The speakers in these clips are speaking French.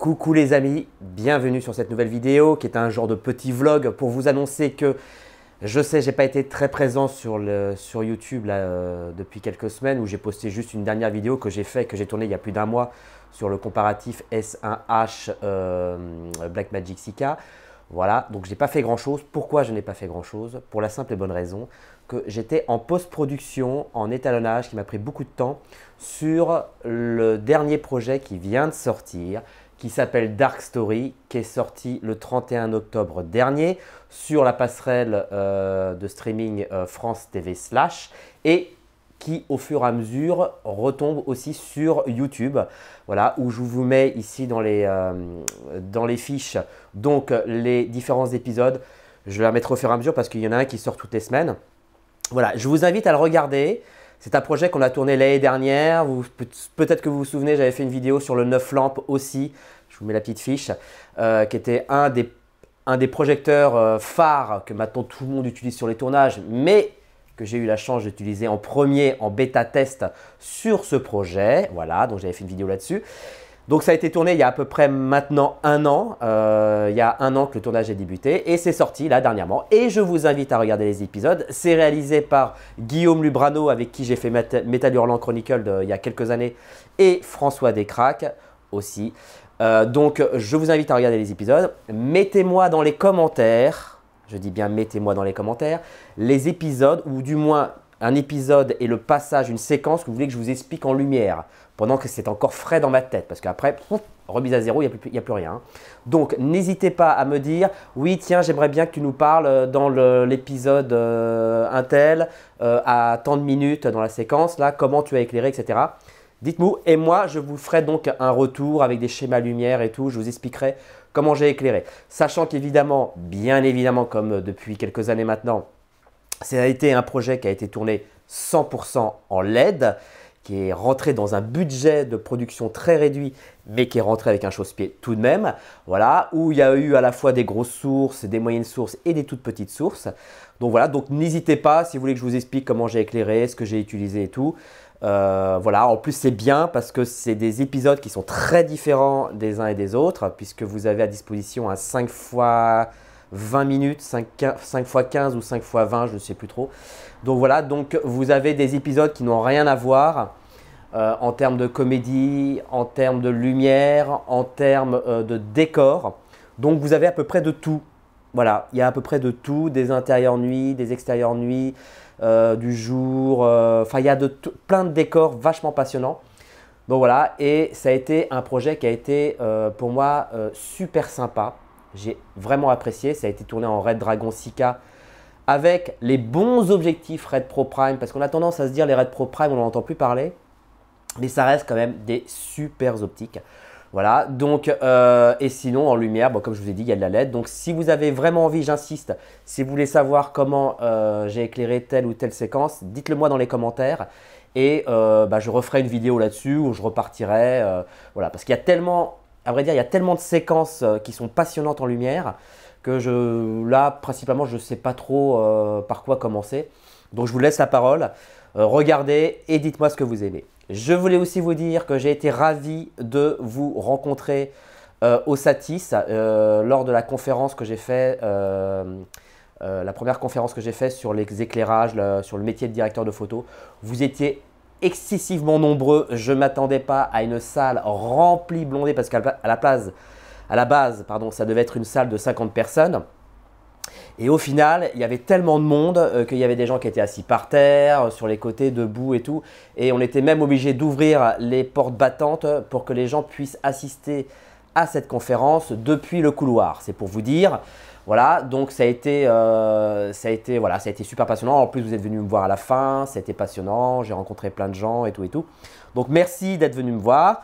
Coucou les amis, bienvenue sur cette nouvelle vidéo qui est un genre de petit vlog pour vous annoncer que je sais, j'ai pas été très présent sur, le, sur YouTube euh, depuis quelques semaines où j'ai posté juste une dernière vidéo que j'ai fait, que j'ai tournée il y a plus d'un mois sur le comparatif S1H euh, Blackmagic Sika. Voilà, donc j'ai pas fait grand chose. Pourquoi je n'ai pas fait grand chose Pour la simple et bonne raison que j'étais en post-production, en étalonnage qui m'a pris beaucoup de temps sur le dernier projet qui vient de sortir qui s'appelle Dark Story, qui est sorti le 31 octobre dernier sur la passerelle euh, de streaming euh, France TV Slash et qui au fur et à mesure retombe aussi sur YouTube. Voilà, où je vous mets ici dans les, euh, dans les fiches donc les différents épisodes. Je vais la mettre au fur et à mesure parce qu'il y en a un qui sort toutes les semaines. Voilà, je vous invite à le regarder. C'est un projet qu'on a tourné l'année dernière. Peut-être que vous vous souvenez, j'avais fait une vidéo sur le 9 lampes aussi. Je vous mets la petite fiche, euh, qui était un des, un des projecteurs euh, phares que maintenant tout le monde utilise sur les tournages, mais que j'ai eu la chance d'utiliser en premier en bêta test sur ce projet. Voilà, donc j'avais fait une vidéo là-dessus. Donc ça a été tourné il y a à peu près maintenant un an. Euh, il y a un an que le tournage a débuté et c'est sorti là dernièrement. Et je vous invite à regarder les épisodes. C'est réalisé par Guillaume Lubrano avec qui j'ai fait Metal Hurlant Chronicle il y a quelques années et François Descraques aussi. Euh, donc je vous invite à regarder les épisodes. Mettez-moi dans les commentaires, je dis bien mettez-moi dans les commentaires, les épisodes ou du moins un épisode et le passage, une séquence que vous voulez que je vous explique en lumière, pendant que c'est encore frais dans ma tête, parce qu'après, remise à zéro, il n'y a, plus rien. Hein. Donc n'hésitez pas à me dire, oui tiens, j'aimerais bien que tu nous parles euh, dans l'épisode Intel, euh, euh, à tant de minutes dans la séquence, là, comment tu as éclairé, etc. Dites-moi, et moi, je vous ferai donc un retour avec des schémas lumière et tout. Je vous expliquerai comment j'ai éclairé. Sachant qu'évidemment, bien évidemment, comme depuis quelques années maintenant, ça a été un projet qui a été tourné 100% en LED, qui est rentré dans un budget de production très réduit, mais qui est rentré avec un chausse-pied tout de même. Voilà, où il y a eu à la fois des grosses sources, des moyennes sources et des toutes petites sources. Donc voilà, donc n'hésitez pas si vous voulez que je vous explique comment j'ai éclairé, ce que j'ai utilisé et tout. Euh, voilà, en plus c'est bien parce que c'est des épisodes qui sont très différents des uns et des autres, puisque vous avez à disposition un 5 fois 20 minutes, 5, x 15 ou 5 x 20, je ne sais plus trop. Donc voilà, donc vous avez des épisodes qui n'ont rien à voir euh, en termes de comédie, en termes de lumière, en termes euh, de décor. Donc vous avez à peu près de tout. Voilà, il y a à peu près de tout, des intérieurs nuits, des extérieurs nuits, euh, du jour, enfin il y a de plein de décors vachement passionnants. Donc voilà, et ça a été un projet qui a été pour moi super sympa. J'ai vraiment apprécié. Ça a été tourné en Red Dragon 6K avec les bons objectifs Red Pro Prime, parce qu'on a tendance à se dire les Red Pro Prime, on n'en entend plus parler, mais ça reste quand même des super optiques. Voilà, donc, euh, et sinon en lumière, bon, comme je vous ai dit, il y a de la LED. Donc, si vous avez vraiment envie, j'insiste, si vous voulez savoir comment euh, j'ai éclairé telle ou telle séquence, dites-le moi dans les commentaires. Et euh, bah, je referai une vidéo là-dessus où je repartirai. voilà, parce qu'il y a tellement à vrai dire, il y a tellement de séquences euh, qui sont passionnantes en lumière que je, là, principalement, je ne sais pas trop euh, par quoi commencer. Donc je vous laisse la parole. Euh, regardez et dites-moi ce que vous aimez. Je voulais aussi vous dire que j'ai été ravi de vous rencontrer au Satis lors de la conférence que j'ai fait, la première conférence que j'ai faite sur les éclairages, sur le métier de directeur de photo. Vous étiez excessivement nombreux. Je ne m'attendais pas à une salle remplie blondée parce qu'à la place, à la base, pardon, ça devait être une salle de 50 personnes. Et au final, il y avait tellement de monde euh, qu'il y avait des gens qui étaient assis par terre, euh, sur les côtés, debout et tout. Et on était même obligé d'ouvrir les portes battantes pour que les gens puissent assister à cette conférence depuis le couloir. C'est pour vous dire voilà, donc ça a été, euh, ça a été, ça a été super passionnant. En plus, vous êtes venu me voir à la fin, c'était passionnant. J'ai rencontré plein de gens et tout et tout. Donc merci d'être venu me voir.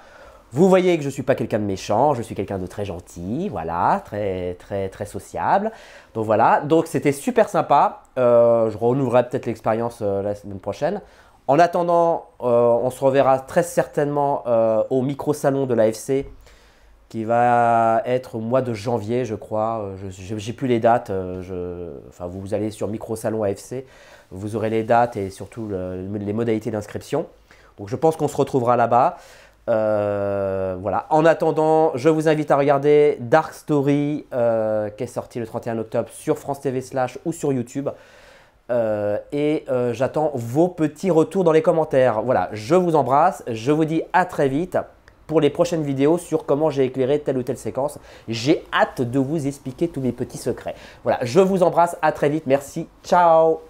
Vous voyez que je ne suis pas quelqu'un de méchant, je suis quelqu'un de très gentil, voilà, très très très sociable. Donc voilà, donc c'était super sympa. Euh, je renouvellerai peut-être l'expérience euh, la semaine prochaine. En attendant, on se reverra très certainement au micro salon de l'AFC qui va être au mois de janvier, je crois. Euh, j'ai plus les dates. Euh, enfin, vous allez sur Microsalon AFC, vous aurez les dates et surtout les modalités d'inscription. Donc, je pense qu'on se retrouvera là-bas. Euh, voilà. En attendant, je vous invite à regarder Dark Story, qui est sorti le 31 octobre sur France TV slash ou sur YouTube. et j'attends vos petits retours dans les commentaires. Voilà, je vous embrasse, je vous dis à très vite pour les prochaines vidéos sur comment j'ai éclairé telle ou telle séquence. J'ai hâte de vous expliquer tous mes petits secrets. Voilà, je vous embrasse, à très vite, merci, ciao